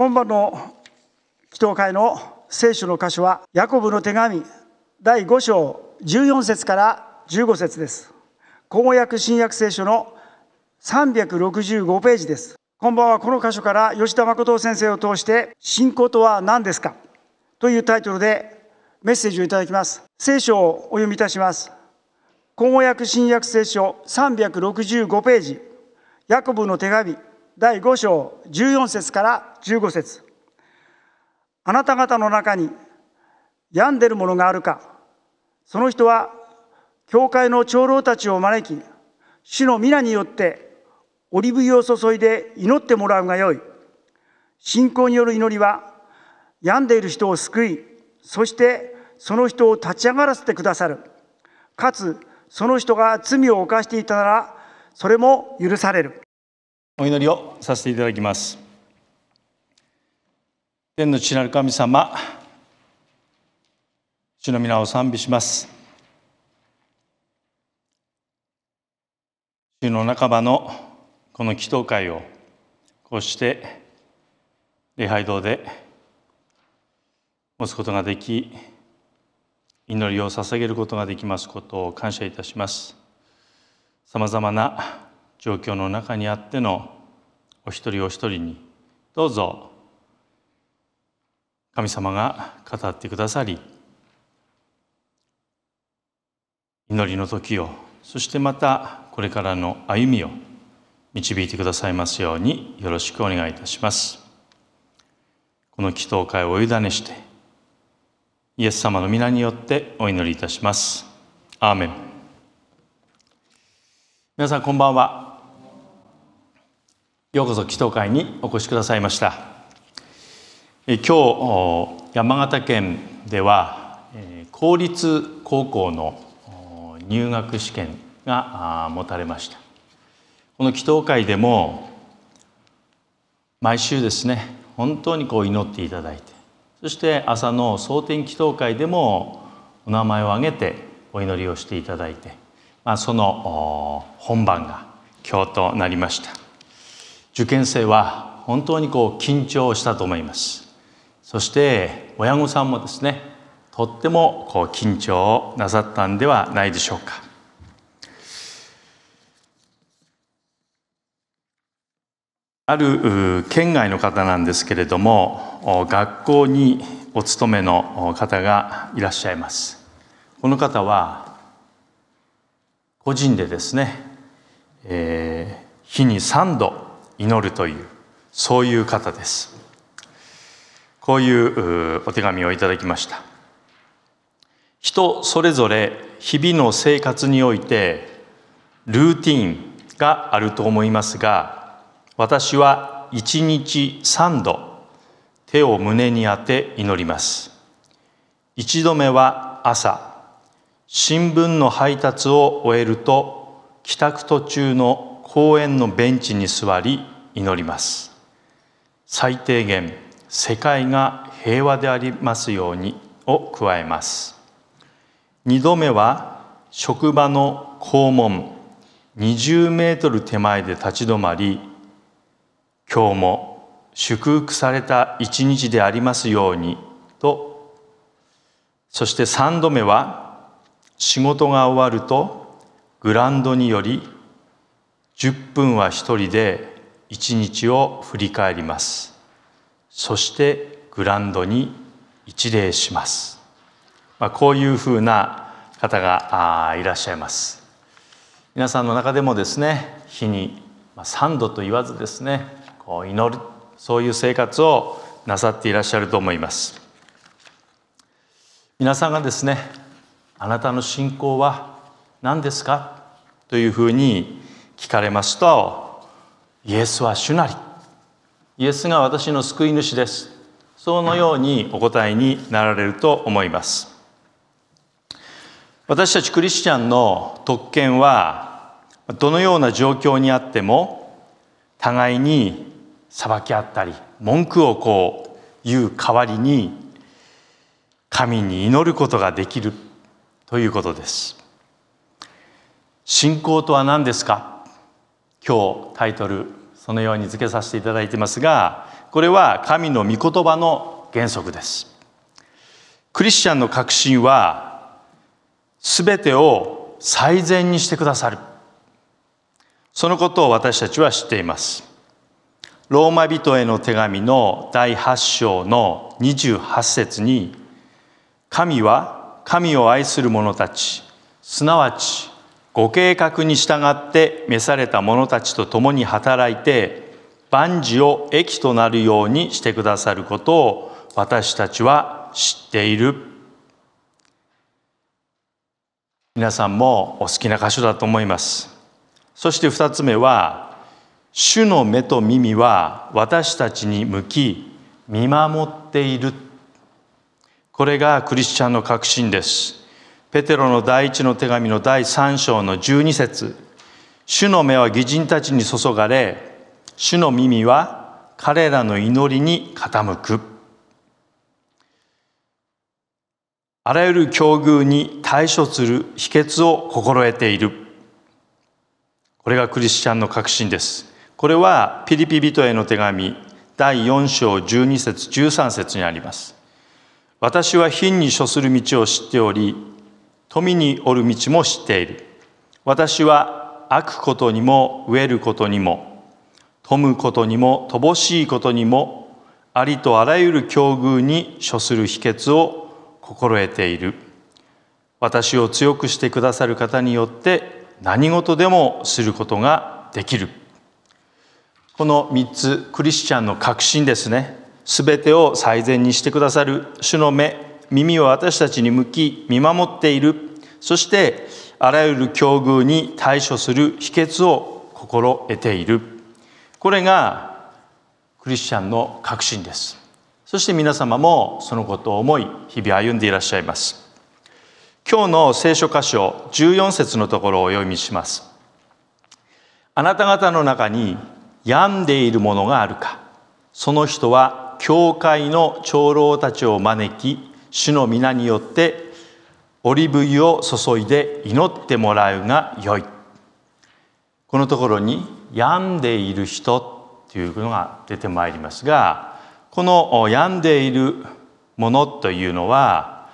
今晩の祈祷会の聖書の箇所はヤコブの手紙第5章14節から15節です公約新約聖書の365ページです今晩はこの箇所から吉田誠先生を通して信仰とは何ですかというタイトルでメッセージをいただきます聖書をお読みいたします公約新約聖書365ページヤコブの手紙第5章14節から15節あなた方の中に病んでるものがあるかその人は教会の長老たちを招き主の皆によってオリブ油を注いで祈ってもらうがよい信仰による祈りは病んでいる人を救いそしてその人を立ち上がらせてくださるかつその人が罪を犯していたならそれも許されるお祈りをさせていただきます天の父なる神様主の皆を賛美します主の半ばのこの祈祷会をこうして礼拝堂で持つことができ祈りを捧げることができますことを感謝いたしますさまざまな状況の中にあってのお一人お一人にどうぞ神様が語ってくださり祈りの時をそしてまたこれからの歩みを導いてくださいますようによろしくお願いいたしますこの祈祷会をお委ねしてイエス様の皆によってお祈りいたしますアーメン皆さんこんばんはようこそ祈祷会にお越しくださいました今日山形県では公立高校の入学試験が持たれましたこの祈祷会でも毎週ですね本当にこう祈っていただいてそして朝の蒼天祈祷会でもお名前を挙げてお祈りをしていただいて、まあ、その本番が今日となりました受験生は本当にこう緊張したと思いますそして親御さんもですねとってもこう緊張なさったんではないでしょうかある県外の方なんですけれども学校にお勤めの方がいらっしゃいますこの方は個人でですね、えー、日に3度祈るというそういう方ですこういうお手紙をいただきました人それぞれ日々の生活においてルーティンがあると思いますが私は一日三度手を胸に当て祈ります一度目は朝新聞の配達を終えると帰宅途中の公園のベンチに座り祈ります最低限世界が平和でありますようにを加えます2度目は職場の校門20メートル手前で立ち止まり今日も祝福された一日でありますようにとそして3度目は仕事が終わるとグランドにより10分は一人で一日を振り返りますそしてグランドに一礼します、まあ、こういうふうな方がいらっしゃいます皆さんの中でもですね日に3度と言わずですねこう祈るそういう生活をなさっていらっしゃると思います皆さんがですねあなたの信仰は何ですかというふうに聞かれますとイエスは主なりイエスが私の救い主ですそのようにお答えになられると思います私たちクリスチャンの特権はどのような状況にあっても互いに裁き合ったり文句をこう言う代わりに神に祈ることができるということです信仰とは何ですか今日タイトルそのように付けさせていただいてますがこれは神の御言葉の原則ですクリスチャンの確信は全てを最善にしてくださるそのことを私たちは知っていますローマ人への手紙の第8章の28節に神は神を愛する者たちすなわちご計画に従って召された者たちと共に働いて万事を益となるようにしてくださることを私たちは知っている皆さんもお好きな箇所だと思いますそして2つ目は「主の目と耳は私たちに向き見守っている」これがクリスチャンの確信ですペテロの第一の手紙の第三章の12節主の目は義人たちに注がれ主の耳は彼らの祈りに傾くあらゆる境遇に対処する秘訣を心得ているこれがクリスチャンの確信ですこれはピリピ人への手紙第4章12節13節にあります私は貧に処する道を知っており富におる道も知っている私は悪ことにも飢えることにも富むことにも乏しいことにもありとあらゆる境遇に処する秘訣を心得ている私を強くしてくださる方によって何事でもすることができるこの3つクリスチャンの確信ですね全てを最善にしてくださる主の目耳を私たちに向き見守っているそしてあらゆる境遇に対処する秘訣を心得ているこれがクリスチャンの確信ですそして皆様もそのことを思い日々歩んでいらっしゃいます今日の聖書箇所14節のところをお読みしますあなた方の中に病んでいるものがあるかその人は教会の長老たちを招き主の皆によってオリブ油を注いで祈ってもらうがよいこのところに病んでいる人というのが出てまいりますがこの病んでいるものというのは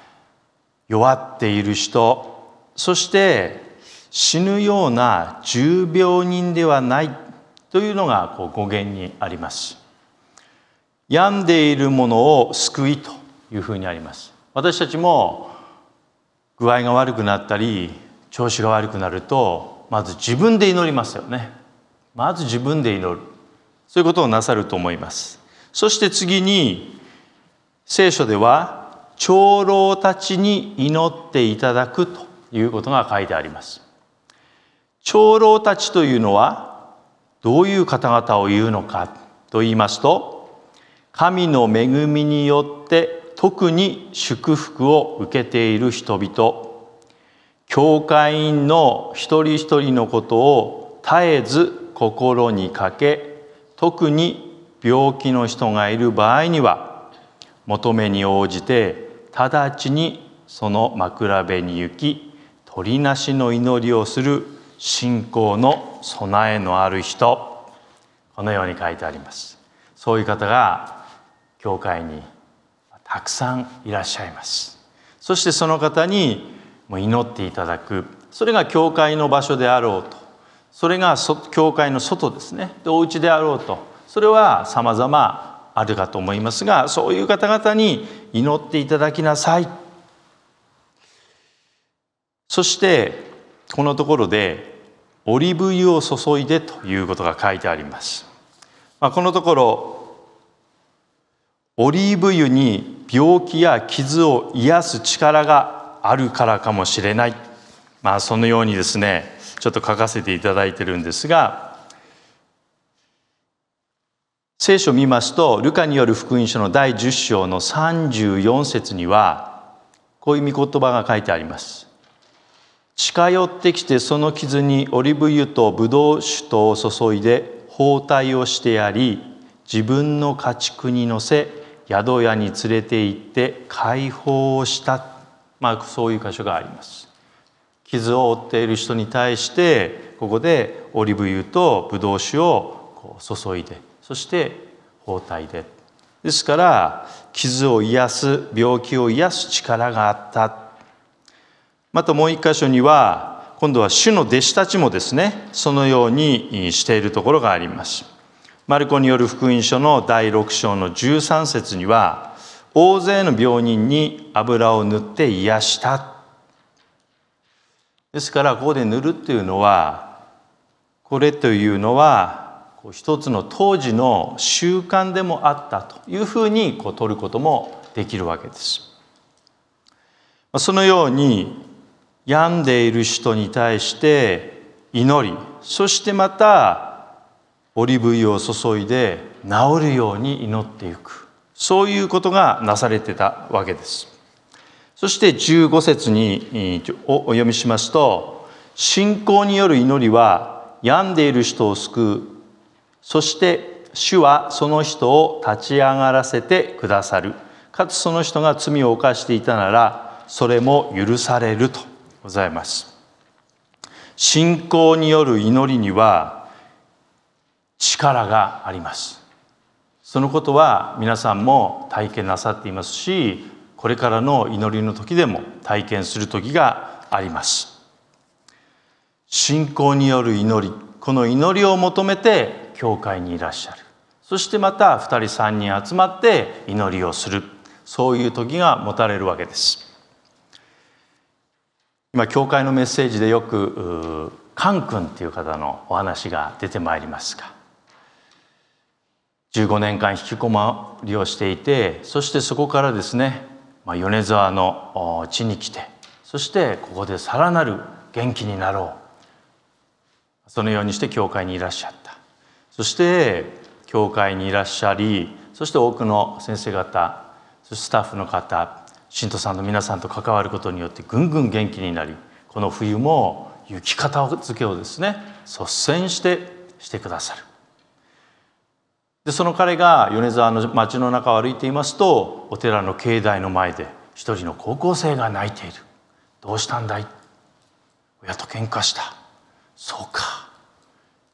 弱っている人そして死ぬような重病人ではないというのがこう語源にあります。病んでいるものを救いというふうにあります私たちも具合が悪くなったり調子が悪くなるとまず自分で祈りますよねまず自分で祈るそういうことをなさると思いますそして次に聖書では長老たちに祈っていただくということが書いてあります長老たちというのはどういう方々を言うのかと言いますと神の恵みによって特に祝福を受けている人々教会員の一人一人のことを絶えず心にかけ特に病気の人がいる場合には求めに応じて直ちにその枕辺に行き鳥なしの祈りをする信仰の備えのある人このように書いてありますそういう方が教会にたくさんいらっしゃいますそしてその方に祈っていただくそれが教会の場所であろうとそれが教会の外ですねでお家であろうとそれは様々あるかと思いますがそういう方々に祈っていただきなさいそしてこのところでオリーブ油を注いでということが書いてあります、まあ、このところオリーブ油に病気や傷を癒す力があるからかもしれない、まあ、そのようにですねちょっと書かせていただいてるんですが聖書を見ますとルカによる福音書の第10章の34節にはこういう御言葉が書いてあります。近寄ってきてその傷にオリブ油とブドウ酒とを注いで包帯をしてやり自分の家畜に乗せ宿屋に連れて行って解放をした、まあ、そういう箇所があります。傷を負っている人に対してここでオリーブ油とブドウ酒をこう注いでそして包帯でですから傷を癒す病気を癒す力があったまたもう一箇所には今度は主の弟子たちもですねそのようにしているところがありますマルコによる福音書の第6章の13節には大勢の病人に油を塗って癒したですからここで塗るっていうのはこれというのは一つの当時の習慣でもあったというふうにこう取ることもできるわけです。そのように病んでいる人に対して祈りそしてまたオリーブ油を注いで治るように祈っていくそういうことがなされてたわけですそして15節にお読みしますと信仰による祈りは病んでいる人を救うそして主はその人を立ち上がらせてくださるかつその人が罪を犯していたならそれも許されるとございます信仰による祈りには力がありますそのことは皆さんも体験なさっていますしこれからの祈りの時でも体験する時があります信仰による祈りこの祈りを求めて教会にいらっしゃるそしてまた2人3人集まって祈りをするそういう時が持たれるわけです今教会のメッセージでよくカン君っていう方のお話が出てまいりますが15年間引きこもりをしていてそしてそこからですね、まあ、米沢の地に来てそしてここでさらなる元気になろうそのようにして教会にいらっしゃったそして教会にいらっしゃりそして多くの先生方そしてスタッフの方信徒さんの皆さんと関わることによってぐんぐん元気になりこの冬も雪片付けをですね率先してしてくださるでその彼が米沢の町の中を歩いていますとお寺の境内の前で一人の高校生が泣いているどうしたんだい親と喧嘩したそうか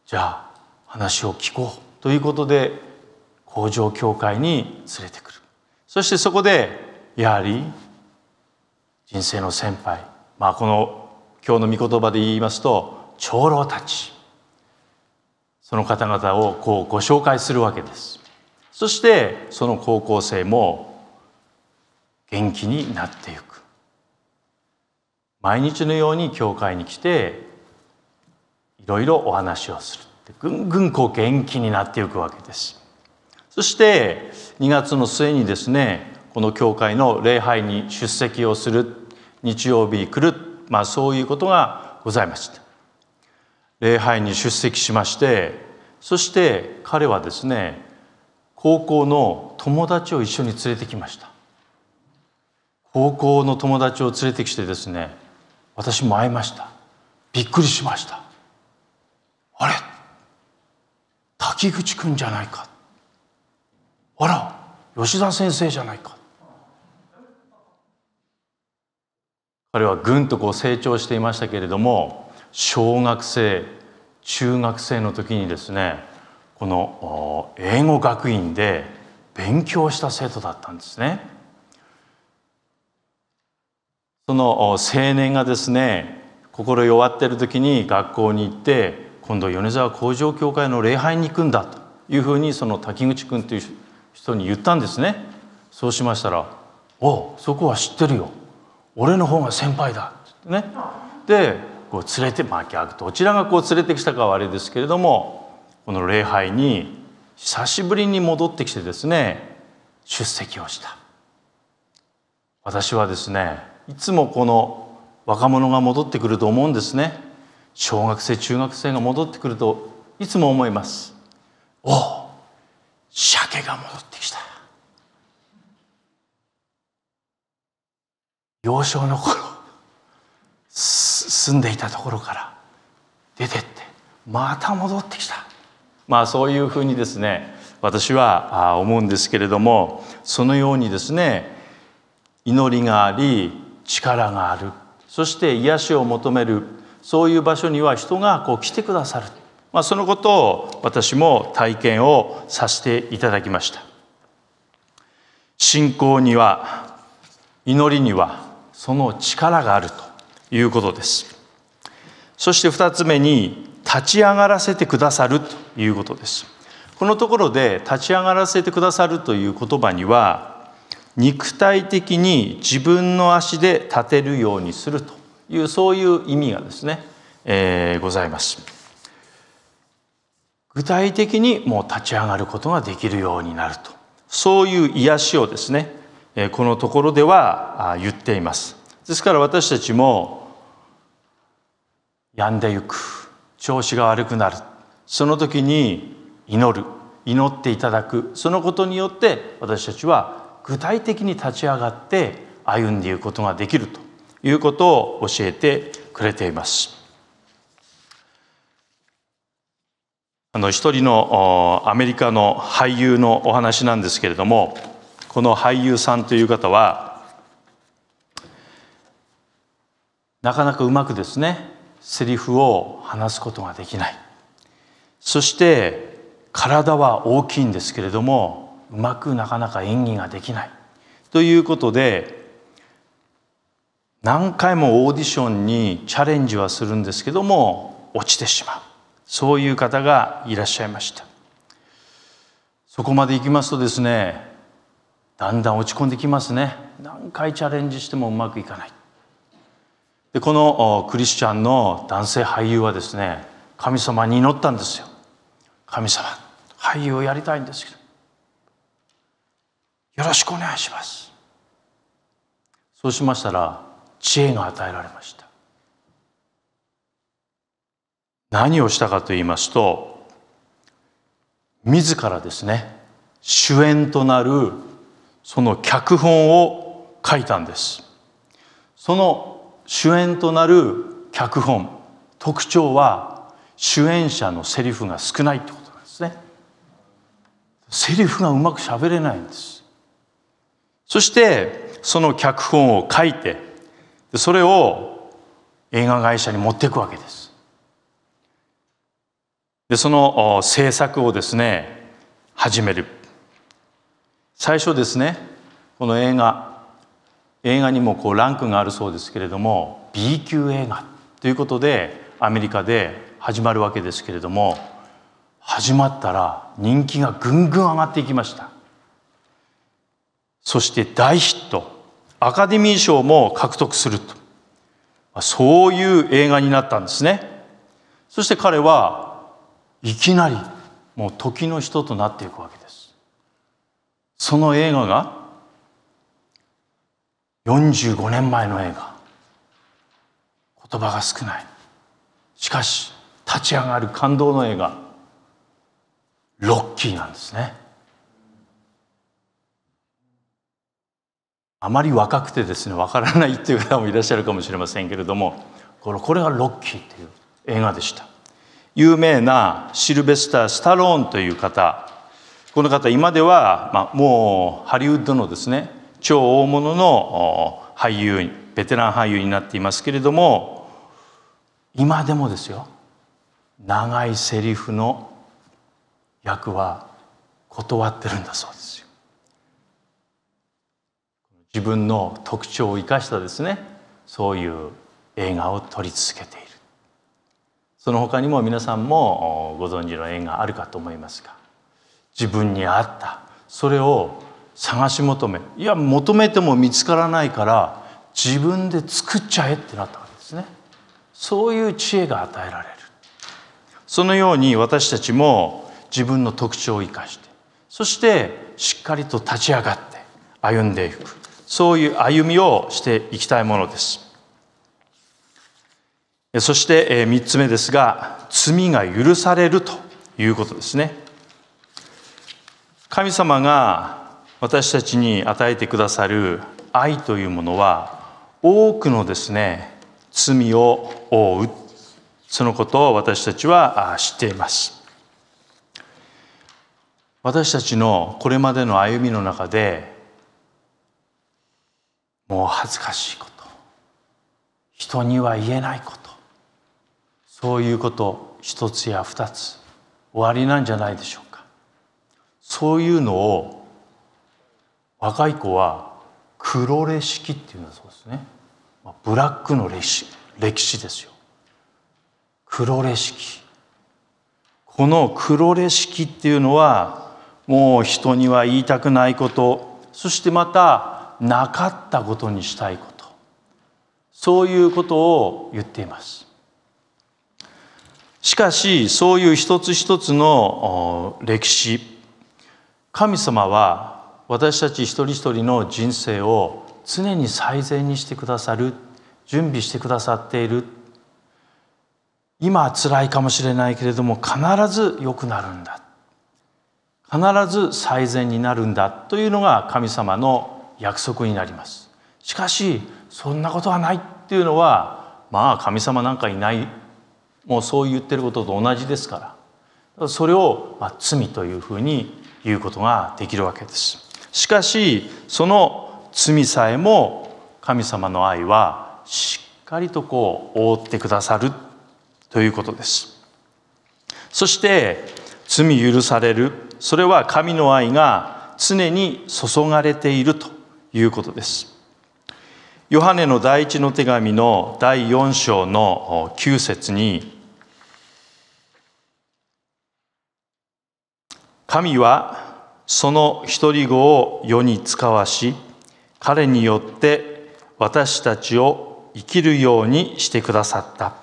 じゃあ話を聞こうということで工場教会に連れてくるそしてそこでやはり人生の先輩まあこの今日の御言葉で言いますと長老たちその方々をこうご紹介するわけですそしてその高校生も元気になっていく毎日のように教会に来ていろいろお話をするぐんぐんこう元気になっていくわけですそして2月の末にですねこの教会の礼拝に出席をする日曜日来る、まあ、そういうことがございました礼拝に出席しましてそして彼はですね高校の友達を一緒に連れてきました高校の友達を連れてきてですね私も会いましたびっくりしましたあれ滝口くんじゃないかあら吉田先生じゃないか彼はぐんとこう成長していましたけれども小学生中学生の時にですねこの英語学院で勉強した生徒だったんですね。その青年がですね心弱ってる時に学校に行って今度米沢工場協会の礼拝に行くんだというふうにその滝口君という人に言ったんですね。そうしましたら「おそこは知ってるよ俺の方が先輩だ」ってね。でこう連れてまあ逆どちらがこう連れてきたかはあれですけれどもこの礼拝に久しぶりに戻ってきてですね出席をした私はですねいつもこの若者が戻ってくると思うんですね小学生中学生が戻ってくるといつも思いますおお鮭が戻ってきた幼少の頃住んでいたところから出てってまた戻ってきた、まあ、そういうふうにですね私は思うんですけれどもそのようにですね祈りがあり力があるそして癒しを求めるそういう場所には人がこう来てくださる、まあ、そのことを私も体験をさせていただきました信仰には祈りにはその力があるということですそして2つ目に立ち上がらせてくださるということですこのところで立ち上がらせてくださるという言葉には肉体的に自分の足で立てるようにするというそういう意味がですね、えー、ございます具体的にもう立ち上がることができるようになるとそういう癒しをですねこのところでは言っていますですから私たちも病んでいく調子が悪くなるその時に祈る祈っていただくそのことによって私たちは具体的に立ち上がって歩んでいくことができるということを教えてくれています。あの一人のアメリカの俳優のお話なんですけれどもこの俳優さんという方はなかなかうまくですねセリフを話すことができないそして体は大きいんですけれどもうまくなかなか演技ができないということで何回もオーディションにチャレンジはするんですけども落ちてしまうそういう方がいらっしゃいましたそこまでいきますとですねだんだん落ち込んできますね何回チャレンジしてもうまくいかないでこのクリスチャンの男性俳優はですね神様に祈ったんですよ神様俳優をやりたいんですけどよろしくお願いしますそうしましたら知恵が与えられました何をしたかと言いますと自らですね主演となるその脚本を書いたんですその主演となる脚本特徴は主演者のセリフが少ないってことなんですねセリフがうまくしゃべれないんですそしてその脚本を書いてそれを映画会社に持っていくわけですでその制作をですね始める最初ですねこの映画映画にもこうランクがあるそうですけれども B 級映画ということでアメリカで始まるわけですけれども始まったら人気がぐんぐん上がっていきましたそして大ヒットアカデミー賞も獲得するとそういう映画になったんですねそして彼はいきなりもう時の人となっていくわけですその映画が45年前の映画言葉が少ないしかし立ち上がる感動の映画ロッキーなんですねあまり若くてですねわからないっていう方もいらっしゃるかもしれませんけれどもこれこれがロッキーという映画でした有名なシルベスター・スタローンという方この方今では、まあ、もうハリウッドのですね超大物の俳優ベテラン俳優になっていますけれども今でもですよ長いセリフの役は断ってるんだそうですよ。自分の特徴を生かしたですねそういう映画を撮り続けているその他にも皆さんもご存知の映画あるかと思いますが自分に合ったそれを探し求めいや求めても見つからないから自分で作っちゃえってなったわけですねそういう知恵が与えられるそのように私たちも自分の特徴を生かしてそしてしっかりと立ち上がって歩んでいくそういう歩みをしていきたいものですそして3つ目ですが罪が許されるということですね神様が私たちに与えてくださる愛というものは多くのですね罪を負うそのことを私たちは知っています私たちのこれまでの歩みの中でもう恥ずかしいこと人には言えないことそういうこと一つや二つ終わりなんじゃないでしょうかそういうのを若い子は黒歴史っていうんだそうですねブラックの歴史歴史ですよ黒歴史この黒レシキっていうのはもう人には言いたくないことそしてまたなかったことにしたいことそういうことを言っていますしかしそういう一つ一つの歴史神様は私たち一人一人の人生を常に最善にしてくださる準備してくださっている今辛いかもしれないけれども必ず良くなるんだ必ず最善になるんだというのが神様の約束になりますしかしそんなことはないっていうのはまあ神様なんかいないもうそう言ってることと同じですからそれを、ま罪というふうに言うことができるわけです。しかしその罪さえも神様の愛はしっかりとこう覆ってくださるということですそして罪許されるそれは神の愛が常に注がれているということですヨハネの第一の手紙の第四章の9節に「神はその一人子を世に遣わし彼によって私たちを生きるようにしてくださった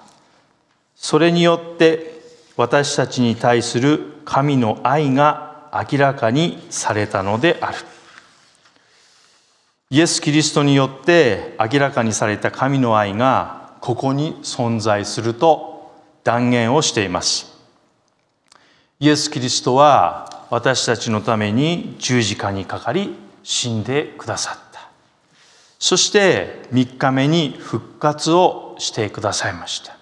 それによって私たちに対する神の愛が明らかにされたのであるイエス・キリストによって明らかにされた神の愛がここに存在すると断言をしていますイエス・キリストは私たちのために十字架にかかり死んでくださったそして3日目に復活をしてくださいました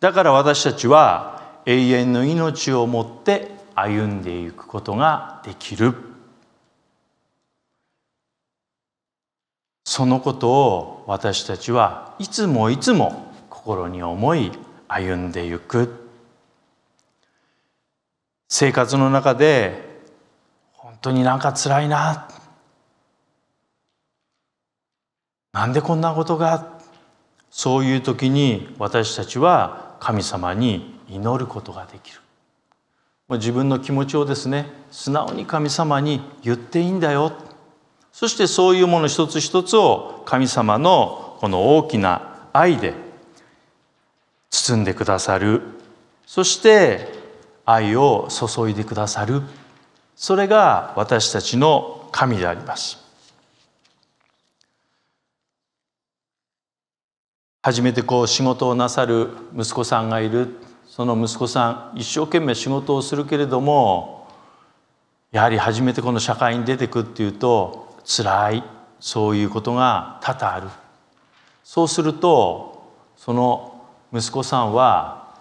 だから私たちは永遠の命をもって歩んでいくことができるそのことを私たちはいつもいつも心に思い歩んでいく生活の中で本当になんかつらいななんでこんなことがそういう時に私たちは神様に祈ることができる自分の気持ちをですね素直に神様に言っていいんだよそしてそういうもの一つ一つを神様のこの大きな愛で包んでくださるそして愛を注いでくださるそれが私たちの神であります。初めてこう仕事をなさる息子さんがいるその息子さん一生懸命仕事をするけれどもやはり初めてこの社会に出てくっていうとつらいそういうことが多々あるそうするとその息子さんは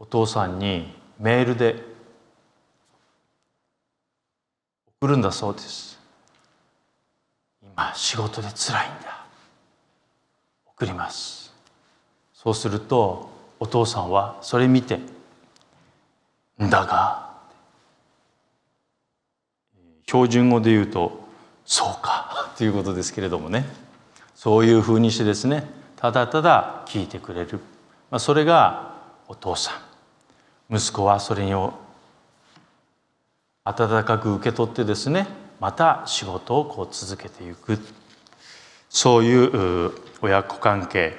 お父さんにメールで送るんだそうです今仕事でつらいんだ送りますそうするとお父さんはそれ見て「んだが」標準語で言うと「そうか」ということですけれどもねそういうふうにしてですねただただ聞いてくれる、まあ、それがお父さん息子はそれを温かく受け取ってですねまた仕事をこう続けていくそういう親子関係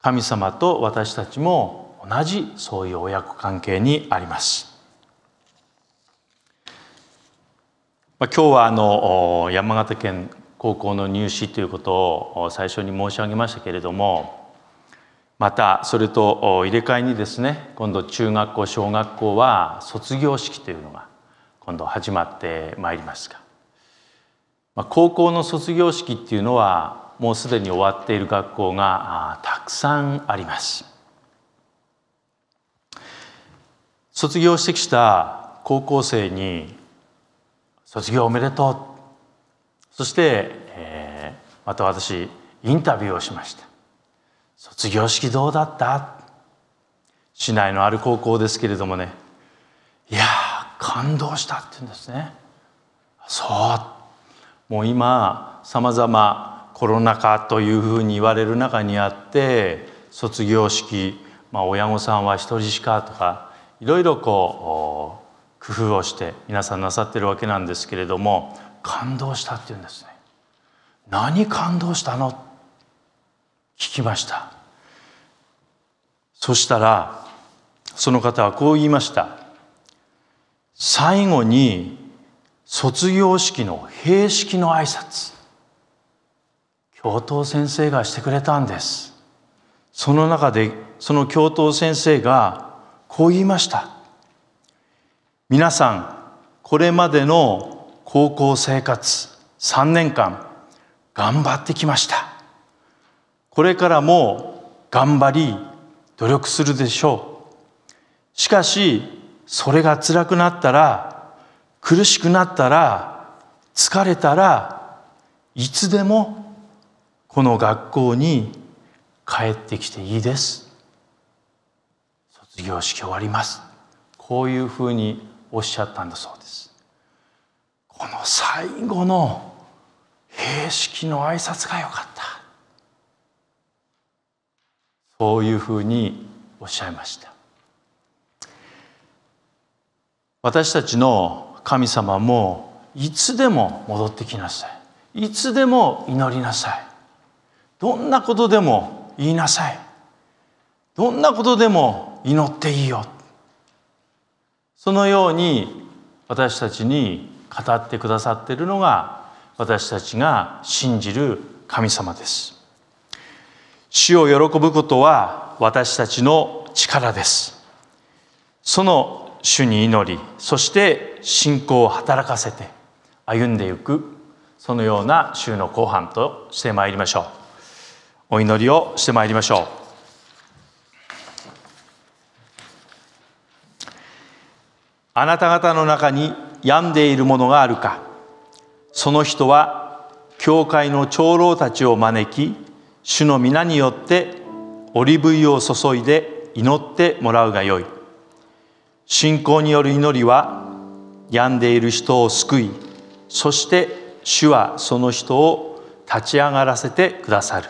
神様と私たちも同じそういう親子関係にあります。今日はあの山形県高校の入試ということを最初に申し上げましたけれどもまたそれと入れ替えにですね今度中学校小学校は卒業式というのが今度始まってまいりますが、まあ、高校の卒業式っていうのはもうすでに終わっている学校がたくさんあります。卒業してきた高校生に「卒業おめでとう」そして、えー、また私インタビューをしました。卒業式どうだった市内のある高校ですけれどもねいや感動したって言うんですねそうもう今さまざまコロナ禍というふうに言われる中にあって卒業式、まあ、親御さんは一人しかとかいろいろこう工夫をして皆さんなさってるわけなんですけれども感動したっていうんですね。何感動したの聞きましたそしたらその方はこう言いました最後に卒業式の閉式の挨拶教頭先生がしてくれたんですその中でその教頭先生がこう言いました皆さんこれまでの高校生活3年間頑張ってきましたこれからも頑張り努力するでしょうしかしそれが辛くなったら苦しくなったら疲れたらいつでもこの学校に帰ってきていいです卒業式終わりますこういうふうにおっしゃったんだそうですこの最後の閉式の挨拶が良かったこういうふうにおっしゃいました私たちの神様もいつでも戻ってきなさいいつでも祈りなさいどんなことでも言いなさいどんなことでも祈っていいよそのように私たちに語ってくださっているのが私たちが信じる神様です。主を喜ぶことは私たちの力ですその主に祈りそして信仰を働かせて歩んでいくそのような週の後半としてまいりましょうお祈りをしてまいりましょうあなた方の中に病んでいるものがあるかその人は教会の長老たちを招き主の皆によってオリブ油を注いで祈ってもらうがよい信仰による祈りは病んでいる人を救いそして主はその人を立ち上がらせてくださる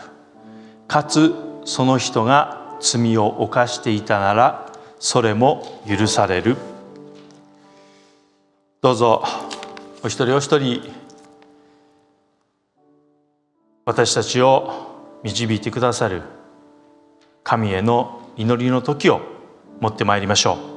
かつその人が罪を犯していたならそれも許されるどうぞお一人お一人私たちを導いてくださる神への祈りの時を持ってまいりましょう